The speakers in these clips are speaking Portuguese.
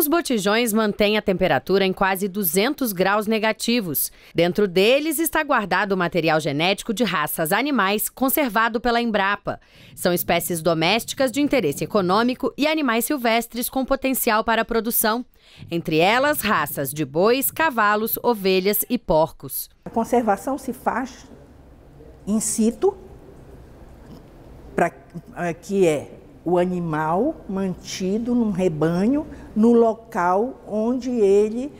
Os botijões mantêm a temperatura em quase 200 graus negativos. Dentro deles está guardado o material genético de raças animais conservado pela Embrapa. São espécies domésticas de interesse econômico e animais silvestres com potencial para a produção. Entre elas, raças de bois, cavalos, ovelhas e porcos. A conservação se faz in situ, pra, é, que é o animal mantido num rebanho no local onde ele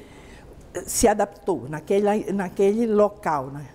eh, se adaptou, naquele, naquele local. Né?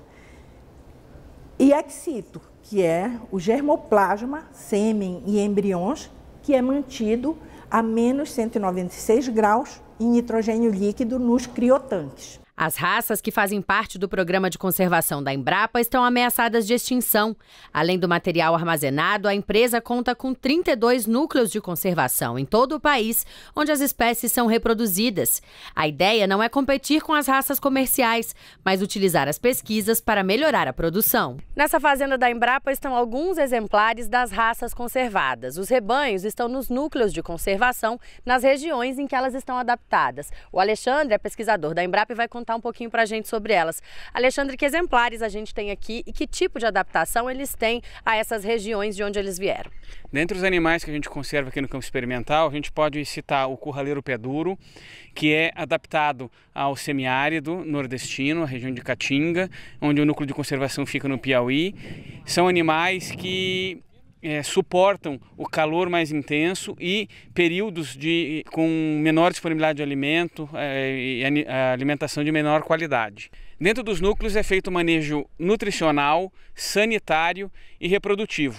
E excito, que é o germoplasma, sêmen e embriões, que é mantido a menos 196 graus em nitrogênio líquido nos criotanques. As raças que fazem parte do programa de conservação da Embrapa estão ameaçadas de extinção. Além do material armazenado, a empresa conta com 32 núcleos de conservação em todo o país, onde as espécies são reproduzidas. A ideia não é competir com as raças comerciais, mas utilizar as pesquisas para melhorar a produção. Nessa fazenda da Embrapa estão alguns exemplares das raças conservadas. Os rebanhos estão nos núcleos de conservação nas regiões em que elas estão adaptadas. O Alexandre é pesquisador da Embrapa e vai contar contar um pouquinho para a gente sobre elas. Alexandre, que exemplares a gente tem aqui e que tipo de adaptação eles têm a essas regiões de onde eles vieram? Dentre os animais que a gente conserva aqui no campo experimental, a gente pode citar o curraleiro pé-duro, que é adaptado ao semiárido nordestino, a região de Caatinga, onde o núcleo de conservação fica no Piauí. São animais que é, suportam o calor mais intenso e períodos de, com menor disponibilidade de alimento é, e alimentação de menor qualidade. Dentro dos núcleos é feito manejo nutricional, sanitário e reprodutivo,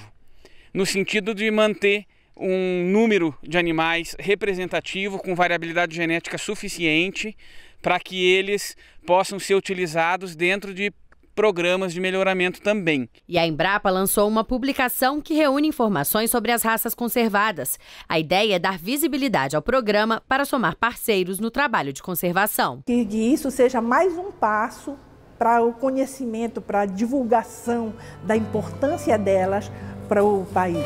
no sentido de manter um número de animais representativo com variabilidade genética suficiente para que eles possam ser utilizados dentro de programas de melhoramento também. E a Embrapa lançou uma publicação que reúne informações sobre as raças conservadas. A ideia é dar visibilidade ao programa para somar parceiros no trabalho de conservação. Que isso seja mais um passo para o conhecimento, para a divulgação da importância delas para o país.